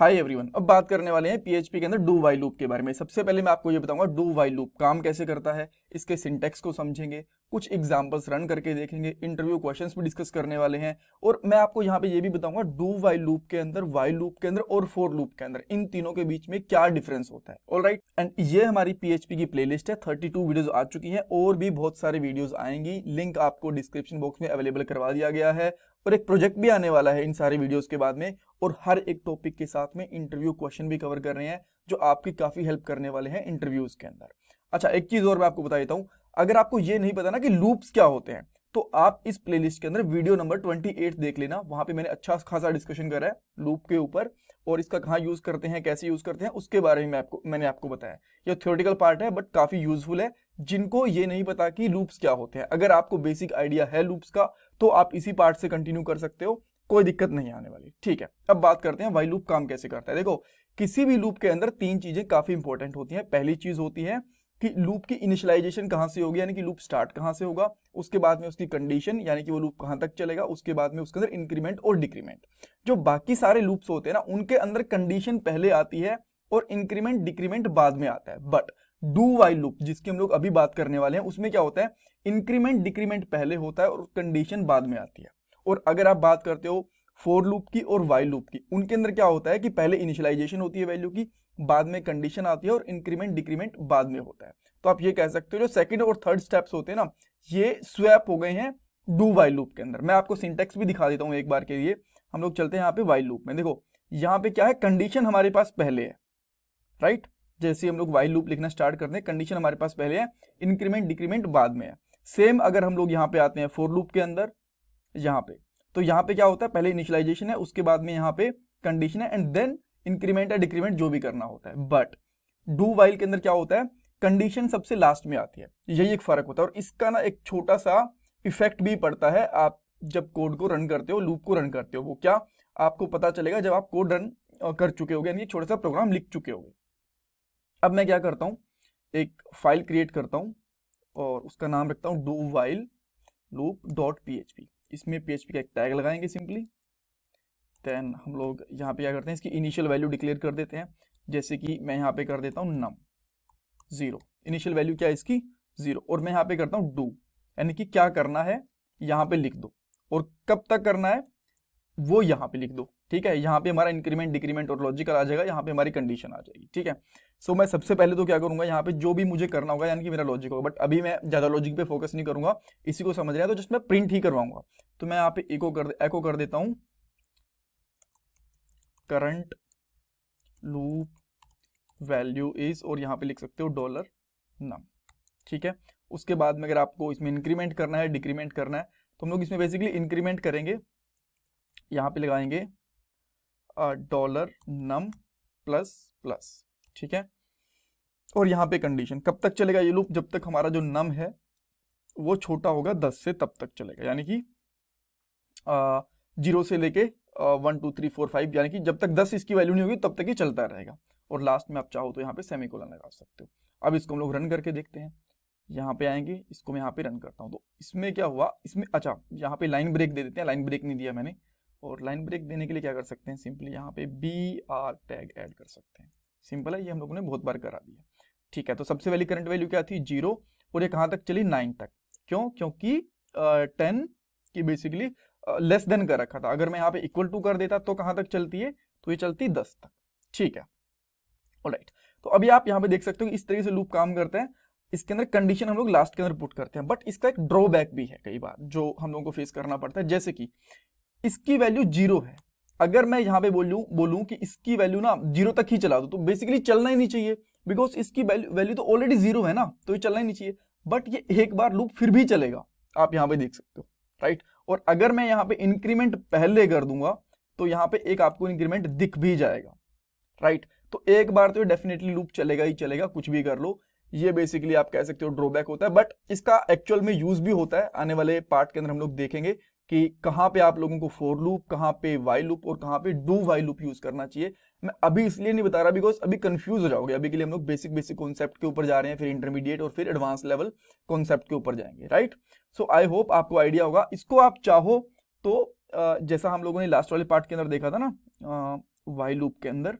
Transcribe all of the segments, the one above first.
hi everyone अब बात करने वाले हैं पीएचपी के अंदर डू वाई लूप के बारे में सबसे पहले मैं आपको ये बताऊंगा डू वाई लूप काम कैसे करता है इसके सिंटेक्स को समझेंगे कुछ एग्जाम्पल्स रन करके देखेंगे इंटरव्यू क्वेश्चंस भी डिस्कस करने वाले हैं और मैं आपको यहाँ पे ये भी बताऊंगा डू वाई लूप के अंदर वाई लूप के अंदर और फोर लूप के अंदर इन तीनों के बीच में क्या डिफरेंस होता है ऑल राइट एंड ये हमारी पीएचपी की प्लेलिस्ट है थर्टी टू वीडियोज आ चुकी है और भी बहुत सारी वीडियोज आएंगी लिंक आपको डिस्क्रिप्शन बॉक्स में अवेलेबल करवा दिया गया है और एक प्रोजेक्ट भी आने वाला है इन सारे वीडियोज के बाद में और हर एक टॉपिक के साथ में इंटरव्यू क्वेश्चन भी कवर कर रहे हैं जो आपकी काफी हेल्प करने वाले हैं इंटरव्यूज के अंदर अच्छा एक चीज और मैं आपको बता देता हूँ अगर आपको ये नहीं पता ना कि लूप्स क्या होते हैं तो आप इस प्लेलिस्ट के अंदर वीडियो नंबर 28 देख लेना वहां पे मैंने अच्छा खासा डिस्कशन करा है लूप के ऊपर और इसका कहाँ यूज करते हैं कैसे यूज करते हैं उसके बारे में आपको मैंने आपको बताया यह थ्योरेटिकल पार्ट है बट काफी यूजफुल है जिनको ये नहीं पता कि लूप्स क्या होते हैं अगर आपको बेसिक आइडिया है लूप्स का तो आप इसी पार्ट से कंटिन्यू कर सकते हो कोई दिक्कत नहीं आने वाली ठीक है अब बात करते हैं वाई लूप काम कैसे करता है देखो किसी भी लूप के अंदर तीन चीजें काफी इंपॉर्टेंट होती हैं पहली चीज होती है कि लूप की इनिशलाइजेशन कहाँ से होगी यानी कि लूप स्टार्ट कहाँ से होगा उसके बाद में उसकी कंडीशन यानी कि वो लूप कहाँ तक चलेगा उसके बाद में उसके अंदर इंक्रीमेंट और डिक्रीमेंट जो बाकी सारे लूप्स होते हैं ना उनके अंदर कंडीशन पहले आती है और इंक्रीमेंट डिक्रीमेंट बाद में आता है बट डू वाई लूप जिसकी हम लोग अभी बात करने वाले हैं उसमें क्या होता है इंक्रीमेंट डिक्रीमेंट पहले होता है और कंडीशन बाद में आती है और अगर आप बात करते हो फोर लूप की और वाई लूप की उनके अंदर क्या होता है कि पहले इनिशियलाइजेशन होती है वैल्यू की बाद में कंडीशन आती है और इंक्रीमेंट डिक्रीमेंट बाद में होता है तो आप ये कह सकते हो जो सेकंड और थर्ड स्टेप्स होते हैं ना ये स्वैप हो गए हैं डू वाई लूप के अंदर मैं आपको सिंटेक्स भी दिखा देता हूँ एक बार के लिए हम लोग चलते हैं यहाँ पे वाई लूप में देखो यहाँ पे क्या है कंडीशन हमारे पास पहले है राइट जैसे हम लोग वाई लूप लिखना स्टार्ट करते हैं कंडीशन हमारे पास पहले है इंक्रीमेंट डिक्रीमेंट बाद में है सेम अगर हम लोग यहाँ पे आते हैं फोर लूप के अंदर यहाँ पे तो यहाँ पे क्या होता है पहले इनिशियलाइजेशन है उसके बाद में यहाँ पे कंडीशन है एंड देन इंक्रीमेंट या डिक्रीमेंट जो भी करना होता है बट डू वाइल के अंदर क्या होता है कंडीशन सबसे लास्ट में आती है यही एक फर्क होता है और इसका ना एक छोटा सा इफेक्ट भी पड़ता है आप जब कोड को रन करते हो लूप को रन करते हो वो क्या आपको पता चलेगा जब आप कोड रन कर चुके होगे यानी छोटा सा प्रोग्राम लिख चुके होगे अब मैं क्या करता हूँ एक फाइल क्रिएट करता हूँ और उसका नाम रखता हूँ do while loop dot P H P इसमें पीएचपी का एक टैग लगाएंगे सिंपली दैन हम लोग यहाँ पे क्या करते हैं इसकी इनिशियल वैल्यू डिक्लेयर कर देते हैं जैसे कि मैं यहाँ पे कर देता हूँ नम जीरो इनिशियल वैल्यू क्या है इसकी जीरो और मैं यहाँ पे करता हूँ डू यानी कि क्या करना है यहाँ पे लिख दो और कब तक करना है वो यहाँ पे लिख दो ठीक है यहाँ पे हमारा इंक्रीमेंट डिक्रीमेंट और लॉजिकल आ जाएगा यहाँ पे हमारी कंडीशन आ जाएगी ठीक है सो so, मैं सबसे पहले तो क्या करूंगा यहाँ पे जो भी मुझे करना होगा यानी कि मेरा लॉजिक होगा बट अभी मैं ज्यादा लॉजिक पे फोकस नहीं करूंगा इसी को समझ रहे हैं तो जस्ट मैं प्रिंट ही करवाऊंगा तो मैं यहाँ पे एको कर एको कर देता हूँ करंट लूप वैल्यू इज और यहाँ पे लिख सकते हो डॉलर नम ठीक है उसके बाद में अगर आपको इसमें इंक्रीमेंट करना है डिक्रीमेंट करना है तो हम लोग इसमें बेसिकली इंक्रीमेंट करेंगे यहाँ पे लगाएंगे डॉलर नम प्लस प्लस ठीक है और यहाँ पे कंडीशन कब तक चलेगा ये लूप जब तक हमारा जो नम है वो छोटा होगा दस से तब तक चलेगा यानी कि जीरो से लेके one two three four five यानी कि जब तक दस इसकी वैल्यू नहीं होगी तब तक ये चलता रहेगा और लास्ट में आप चाहो तो यहाँ पे सेमी कोलन लगा सकते हो अब इसको हम लोग रन करके देखते हैं यहाँ पे आएंगे इसको मैं यहाँ पे रन करता हूँ तो इसमें क्या हुआ इसमें अच्छा यहाँ पे लाइन ब्रेक दे देते हैं लाइन ब्रेक नहीं दिया मैंने और लाइन ब्रेक देने के लिए क्या कर सकते हैं सिंपली यहाँ पे बी आर टैग ऐड कर सकते हैं सिंपल है ये हम लोगों ने बहुत बार करा दिया ठीक है तो सबसे पहली करंट वैल्यू क्या थी जीरो और ये कहाँ तक चली नाइन तक क्यों क्योंकि टेन की बेसिकली लेस देन कर रखा था अगर मैं यहाँ पे इक्वल टू कर देता तो कहाँ तक चलती है तो ये चलती दस तक ठीक है राइट तो अभी आप यहाँ पे देख सकते हो इस तरीके से लूप काम करते हैं इसके अंदर कंडीशन हम लोग लास्ट के अंदर पुट करते हैं बट इसका एक ड्रॉबैक भी है कई बार जो हम लोगों को फेस करना पड़ता है जैसे कि इसकी वैल्यू जीरो है अगर मैं यहाँ पे बोलू बोलूं कि इसकी वैल्यू ना जीरो तक ही चला दो तो बेसिकली चलना ही नहीं चाहिए बिकॉज इसकी वैल्यू वैल्यू तो ऑलरेडी जीरो है ना तो ये चलना ही नहीं चाहिए बट ये एक बार लूप फिर भी चलेगा आप यहां पे देख सकते हो राइट और अगर मैं यहां पे इंक्रीमेंट पहले कर दूंगा तो यहाँ पे एक आपको इंक्रीमेंट दिख भी जाएगा राइट तो एक बार तो डेफिनेटली लूप चलेगा ही चलेगा कुछ भी कर लो ये बेसिकली आप कह सकते हो ड्रॉबैक होता है बट इसका एक्चुअल में यूज भी होता है आने वाले पार्ट के अंदर हम लोग देखेंगे कि कहाँ पे आप लोगों को फोर लूप कहाँ पे वाई लूप और कहाँ पे डू वाई लूप यूज करना चाहिए मैं अभी इसलिए नहीं बता रहा बिकॉज अभी कंफ्यूज हो जाओगे अभी के लिए हम लोग बेसिक बेसिक कॉन्सेप्ट के ऊपर जा रहे हैं फिर इंटरमीडिएट और फिर एडवांस लेवल कॉन्सेप्ट के ऊपर जाएंगे राइट सो आई होप आपको आइडिया होगा इसको आप चाहो तो जैसा हम लोगों ने लास्ट वाले पार्ट के अंदर देखा था ना वाई लूप के अंदर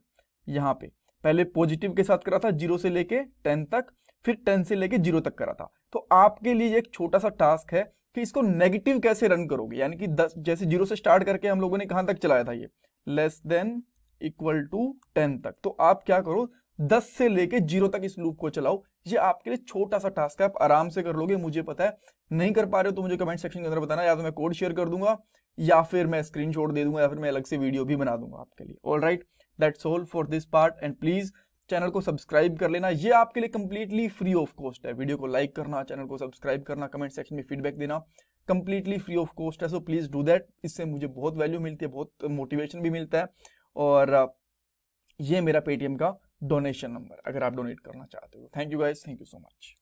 यहाँ पे पहले पॉजिटिव के साथ करा था जीरो से लेके टेन तक फिर टेन से लेके जीरो तक करा था तो आपके लिए एक छोटा सा टास्क है कि इसको नेगेटिव कैसे रन करोगे यानी कि दस जैसे जीरो से स्टार्ट करके हम लोगों ने कहाँ तक चलाया था ये less than equal to ten तक तो आप क्या करो दस से लेके जीरो तक इस लूप को चलाओ ये आपके लिए छोटा सा टास्क है आप आराम से कर लोगे मुझे पता है नहीं कर पा रहे हो तो मुझे कमेंट सेक्शन के अंदर बताना या तो मैं कोड शेयर कर दूंगा या फिर मैं स्क्रीनशॉट दे दूंगा या फिर मैं अलग से वीडियो भी बना दूंगा आपके लिए all right that's all for this part and please channel को सब्सक्राइब कर लेना ये आपके लिए कम्प्लीटली फ्री ऑफ कॉस्ट है वीडियो को लाइक करना चैनल को सब्सक्राइब करना कमेंट सेक्शन में फीडबैक देना कम्प्लीटली फ्री ऑफ कॉस्ट है सो प्लीज़ डू दैट इससे मुझे बहुत वैल्यू मिलती है बहुत मोटिवेशन भी मिलता है और ये मेरा पेटीएम का डोनेशन नंबर अगर आप डोनेट करना चाहते हो thank you guys thank you so much